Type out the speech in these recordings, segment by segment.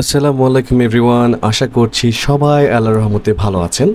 আসসালামু আলাইকুম এভরিওয়ান আশা করছি সবাই আল্লাহর রহমতে ভালো আছেন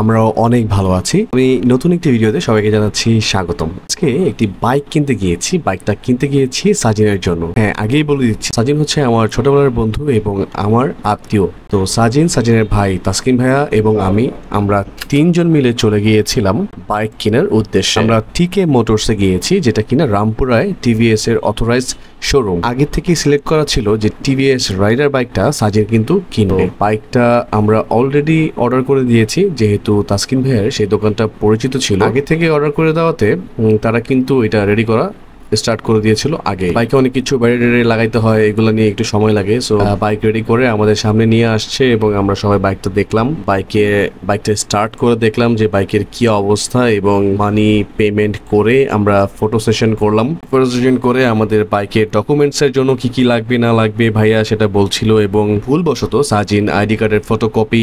আমরাও অনেক ভালো আছি আমি নতুন একটি ভিডিওতে সবাইকে জানাচ্ছি স্বাগতম আজকে একটি বাইক কিনতে গিয়েছি বাইকটা কিনতে গিয়েছি সাজিনের জন্য হ্যাঁ আগেই বলে দিচ্ছি সাজিন হচ্ছে আমার ছোটবেলার বন্ধু এবং আমার আত্মীয় তো সাজিন সাজিনের ভাই তাসকিন ভাইয়া এবং আমি আমরা তিনজন মিলে চলে গিয়েছিলাম বাইক কেনার উদ্দেশ্যে আমরা টিকে মোটরসে গিয়েছি যেটা কিনা রামপুরায় টিভিএস এর অথরাইজড শোরুম আগে থেকে সিলেক্ট করা ছিল যে টিভিএস রাইডার বাইকটা সাজের কিন্তু কিনবে বাইকটা আমরা অলরেডি অর্ডার করে দিয়েছি যেহেতু তাসকিন ভাইয়ের সেই দোকানটা পরিচিত ছিল আগে থেকে অর্ডার করে দেওয়াতে তারা কিন্তু এটা রেডি করা স্টার্ট করে দিয়েছিল আগে বাইকে অনেক কিছু ব্যারিয়ারে লাগাইতে হয় এগুলো নিয়ে একটু সময় লাগে সো বাইক রেডি করে আমাদের সামনে নিয়ে আসছে এবং আমরা সবাই বাইকটা দেখলাম বাইকে বাইকটা স্টার্ট করে দেখলাম যে বাইকের কি অবস্থা এবং মানি পেমেন্ট করে আমরা ফটো সেশন করলাম ফটো সেশন করে আমাদের বাইকের ডকুমেন্টসের জন্য কি কি লাগবে না লাগবে ভাইয়া সেটা বলছিল এবং ভুলবশত সাজিন আইডি কার্ডের ফটোকপি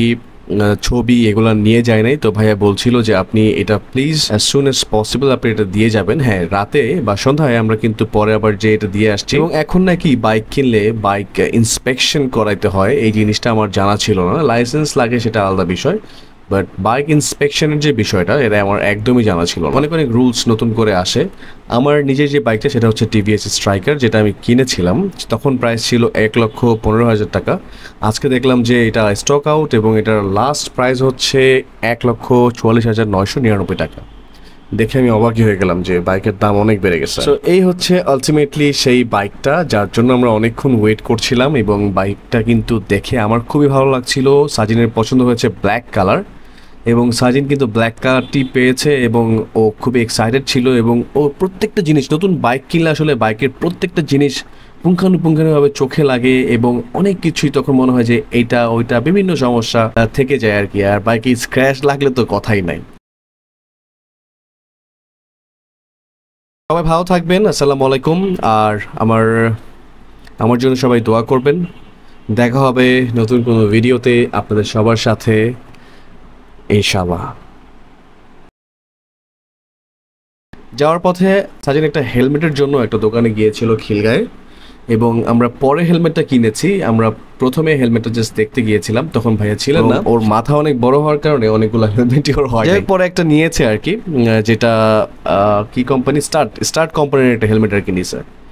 ছবি এগুলো নিয়ে যায় নাই তো ভাইয়া বলছিল যে আপনি এটা please as soon as possible আপনি এটা দিয়ে যাবেন হ্যাঁ রাতে বা সন্ধ্যায় আমরা কিন্তু পরে আবার যে এটা দিয়ে আসছি এবং এখন নাকি বাইক কিনলে বাইক ইন্সপেকশন করাইতে হয় এই জিনিসটা আমার জানা ছিল না লাইসেন্স লাগে সেটা আলাদা বিষয় বাট বাইক ইন্সপেকশনের যে বিষয়টা এটা আমার একদমই জানা ছিল অনেক অনেক রুলস নতুন করে আসে আমার নিজের যে বাইকটা সেটা হচ্ছে টিভিএস স্ট্রাইকার যেটা আমি কিনেছিলাম তখন প্রাইস ছিল এক লক্ষ পনেরো হাজার টাকা আজকে দেখলাম যে এটা স্টক আউট এবং এটার লাস্ট প্রাইস হচ্ছে এক লক্ষ চুয়াল্লিশ হাজার নয়শো নিরানব্বই টাকা দেখে আমি অবাকই হয়ে গেলাম যে বাইকের দাম অনেক বেড়ে গেছে তো এই হচ্ছে আলটিমেটলি সেই বাইকটা যার জন্য আমরা অনেকক্ষণ ওয়েট করছিলাম এবং বাইকটা কিন্তু দেখে আমার খুবই ভালো লাগছিল সাজিনের পছন্দ হয়েছে ব্ল্যাক কালার এবং সাজিন কিন্তু ব্ল্যাক কালারটি পেয়েছে এবং ও খুবই এক্সাইটেড ছিল এবং ও প্রত্যেকটা জিনিস নতুন বাইক কিনলে আসলে বাইকের প্রত্যেকটা জিনিস পুঙ্খানুপুঙ্খানুভাবে চোখে লাগে এবং অনেক কিছুই তখন মনে হয় যে এইটা ওইটা বিভিন্ন সমস্যা থেকে যায় আর কি আর বাইকে স্ক্র্যাচ লাগলে তো কথাই নাই সবাই ভালো থাকবেন আসসালামু আলাইকুম আর আমার আমার জন্য সবাই দোয়া করবেন দেখা হবে নতুন কোনো ভিডিওতে আপনাদের সবার সাথে ইনশাল্লাহ যাওয়ার পথে সাজিন একটা হেলমেটের জন্য একটা দোকানে গিয়েছিল খিলগায় এবং আমরা পরে হেলমেটটা কিনেছি আমরা প্রথমে হেলমেটটা জাস্ট দেখতে গিয়েছিলাম তখন ভাইয়া ছিলেন না ওর মাথা অনেক বড় হওয়ার কারণে অনেকগুলো হেলমেটই ওর হয় পরে একটা নিয়েছে আর কি যেটা কি কোম্পানি স্টার্ট স্টার্ট কোম্পানির একটা হেলমেট আর কি নিয়েছে